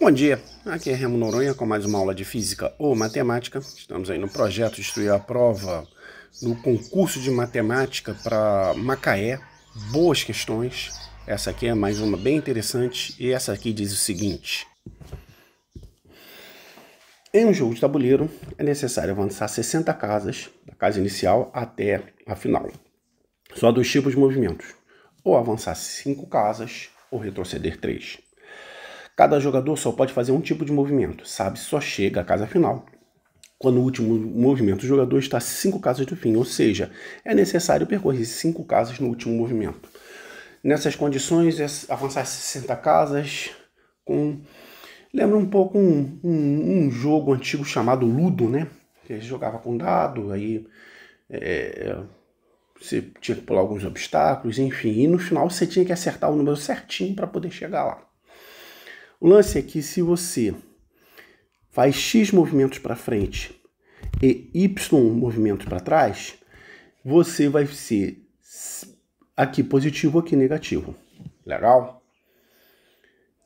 Bom dia, aqui é Remo Noronha com mais uma aula de Física ou Matemática. Estamos aí no projeto de Destruir a Prova do concurso de Matemática para Macaé. Boas questões. Essa aqui é mais uma bem interessante e essa aqui diz o seguinte. Em um jogo de tabuleiro, é necessário avançar 60 casas, da casa inicial até a final. Só dois tipos de movimentos, ou avançar 5 casas ou retroceder 3. Cada jogador só pode fazer um tipo de movimento, sabe? Só chega à casa final. Quando o último movimento do jogador está cinco casas do fim, ou seja, é necessário percorrer cinco casas no último movimento. Nessas condições, é avançar 60 casas com... Lembra um pouco um, um, um jogo antigo chamado Ludo, né? Que jogava com dado, aí é, você tinha que pular alguns obstáculos, enfim, e no final você tinha que acertar o número certinho para poder chegar lá. O lance é que se você faz X movimentos para frente e Y movimentos para trás, você vai ser aqui positivo, aqui negativo. Legal?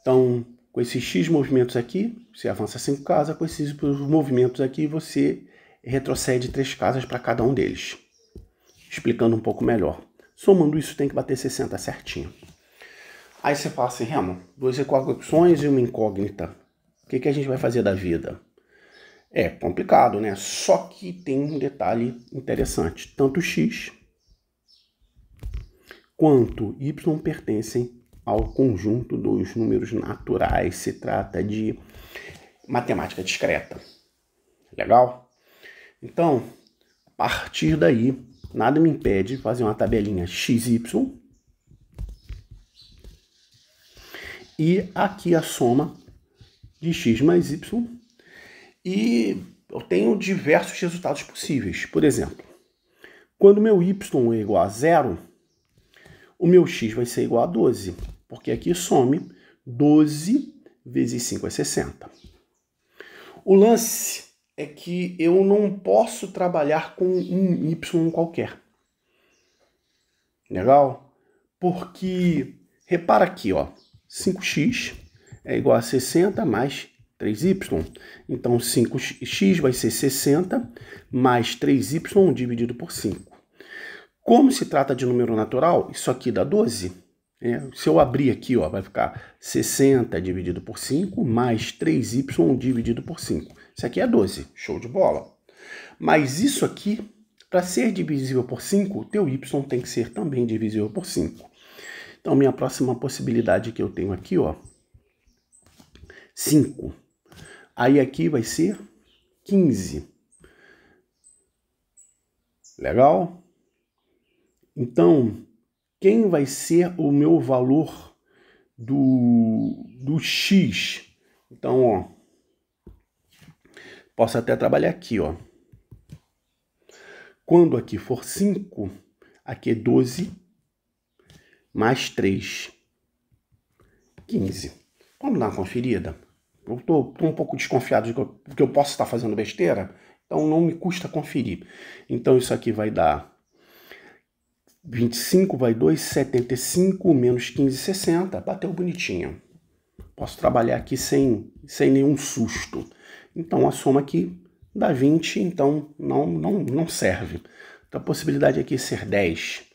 Então, com esses X movimentos aqui, você avança 5 casas, com esses movimentos aqui, você retrocede 3 casas para cada um deles. Explicando um pouco melhor. Somando isso, tem que bater 60 certinho. Aí você fala assim, Remo, duas equações e uma incógnita. O que, que a gente vai fazer da vida? É complicado, né? Só que tem um detalhe interessante. Tanto x quanto y pertencem ao conjunto dos números naturais. Se trata de matemática discreta. Legal? Então, a partir daí, nada me impede de fazer uma tabelinha xy E aqui a soma de x mais y. E eu tenho diversos resultados possíveis. Por exemplo, quando meu y é igual a zero, o meu x vai ser igual a 12, porque aqui some 12 vezes 5 é 60. O lance é que eu não posso trabalhar com um y qualquer. Legal? Porque repara aqui, ó. 5x é igual a 60 mais 3y. Então, 5x vai ser 60 mais 3y dividido por 5. Como se trata de número natural, isso aqui dá 12. Né? se eu abrir aqui, ó, vai ficar 60 dividido por 5 mais 3y dividido por 5. Isso aqui é 12, show de bola. Mas isso aqui, para ser divisível por 5, o teu y tem que ser também divisível por 5. Então, minha próxima possibilidade que eu tenho aqui, ó, 5. Aí aqui vai ser 15. Legal? Então, quem vai ser o meu valor do, do X? Então, ó, posso até trabalhar aqui, ó. Quando aqui for 5, aqui é 12, mais 3, 15. Vamos dar uma conferida? Eu estou um pouco desconfiado de que eu, porque eu posso estar fazendo besteira, então não me custa conferir. Então isso aqui vai dar 25 vai 2, 75 menos 15, 60. Bateu bonitinho. Posso trabalhar aqui sem, sem nenhum susto. Então a soma aqui dá 20, então não, não, não serve. Então a possibilidade aqui é ser 10.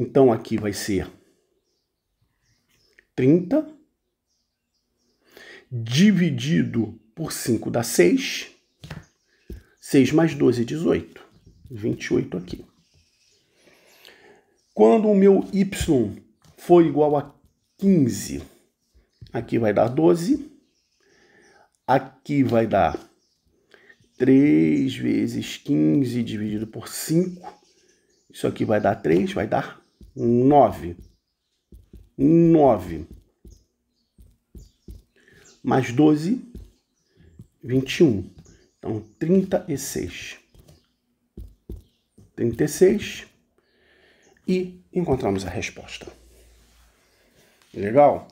Então aqui vai ser 30 dividido por 5 dá 6. 6 mais 12 é 18. 28 aqui. Quando o meu y for igual a 15, aqui vai dar 12. Aqui vai dar 3 vezes 15 dividido por 5. Isso aqui vai dar 3, vai dar 9. 9. Mais 12, 21. Então, 36. 36. E encontramos a resposta. Legal?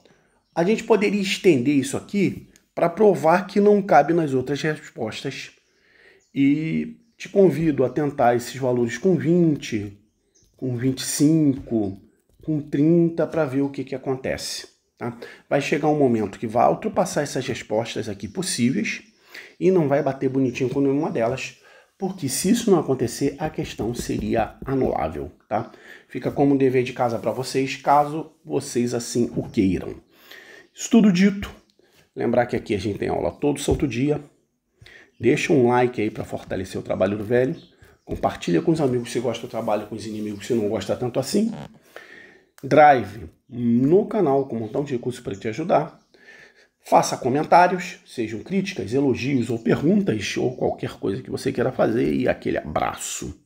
A gente poderia estender isso aqui para provar que não cabe nas outras respostas. E te convido a tentar esses valores com 20, com 25, com 30 para ver o que, que acontece. Tá? Vai chegar um momento que vai ultrapassar essas respostas aqui possíveis e não vai bater bonitinho com nenhuma delas, porque se isso não acontecer, a questão seria anulável. Tá? Fica como dever de casa para vocês, caso vocês assim o queiram. Isso tudo dito, lembrar que aqui a gente tem aula todo santo dia. Deixa um like aí para fortalecer o trabalho do velho Compartilha com os amigos se gosta do trabalho, com os inimigos se não gosta tanto assim. Drive no canal com um montão de recursos para te ajudar. Faça comentários, sejam críticas, elogios ou perguntas ou qualquer coisa que você queira fazer e aquele abraço.